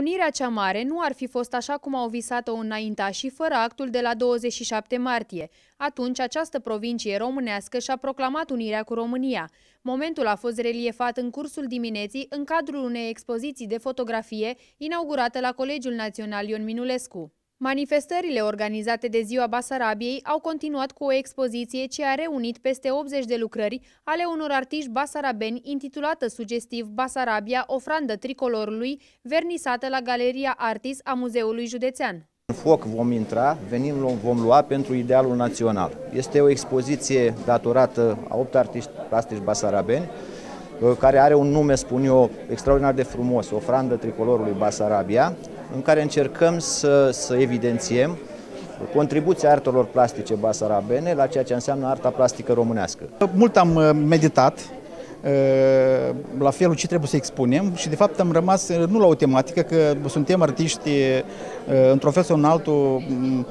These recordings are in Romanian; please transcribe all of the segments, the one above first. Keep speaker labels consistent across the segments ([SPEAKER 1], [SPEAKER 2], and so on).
[SPEAKER 1] Unirea cea mare nu ar fi fost așa cum au visat-o și fără actul de la 27 martie. Atunci, această provincie românească și-a proclamat unirea cu România. Momentul a fost reliefat în cursul dimineții în cadrul unei expoziții de fotografie inaugurată la Colegiul Național Ion Minulescu. Manifestările organizate de Ziua Basarabiei au continuat cu o expoziție ce a reunit peste 80 de lucrări ale unor artiști basarabeni intitulată sugestiv Basarabia, ofrandă tricolorului, vernisată la Galeria Artis a Muzeului Județean.
[SPEAKER 2] În foc vom intra, venim, vom lua pentru idealul național. Este o expoziție datorată a 8 artiști plastici basarabeni, ă, care are un nume, spun eu, extraordinar de frumos, Ofrandă Tricolorului Basarabia, în care încercăm să, să evidențiem contribuția artelor plastice basarabene la ceea ce înseamnă arta plastică românească.
[SPEAKER 3] Mult am uh, meditat uh, la felul ce trebuie să expunem și de fapt am rămas uh, nu la o tematică, că suntem artiști într-o fel sau în altul mm,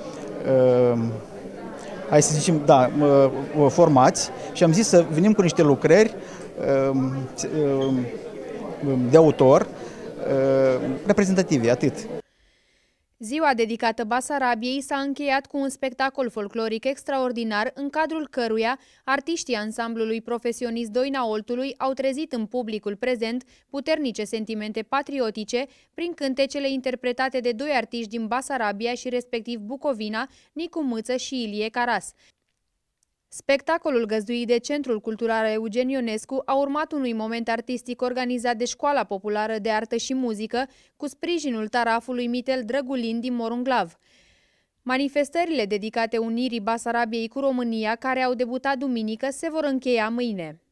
[SPEAKER 3] hai să zicem, da, formați și am zis să venim cu niște lucrări de autor Ehm, reprezentative, atât.
[SPEAKER 1] Ziua dedicată Basarabiei s-a încheiat cu un spectacol folcloric extraordinar, în cadrul căruia artiștii ansamblului profesionist Doina Oltului au trezit în publicul prezent puternice sentimente patriotice prin cântecele interpretate de doi artiști din Basarabia și respectiv Bucovina, Nicu Mâță și Ilie Caras. Spectacolul găzduit de Centrul Cultural Eugen Ionescu a urmat unui moment artistic organizat de Școala Populară de Artă și Muzică cu sprijinul tarafului Mitel Drăgulin din Morunglav. Manifestările dedicate unirii Basarabiei cu România, care au debutat duminică, se vor încheia mâine.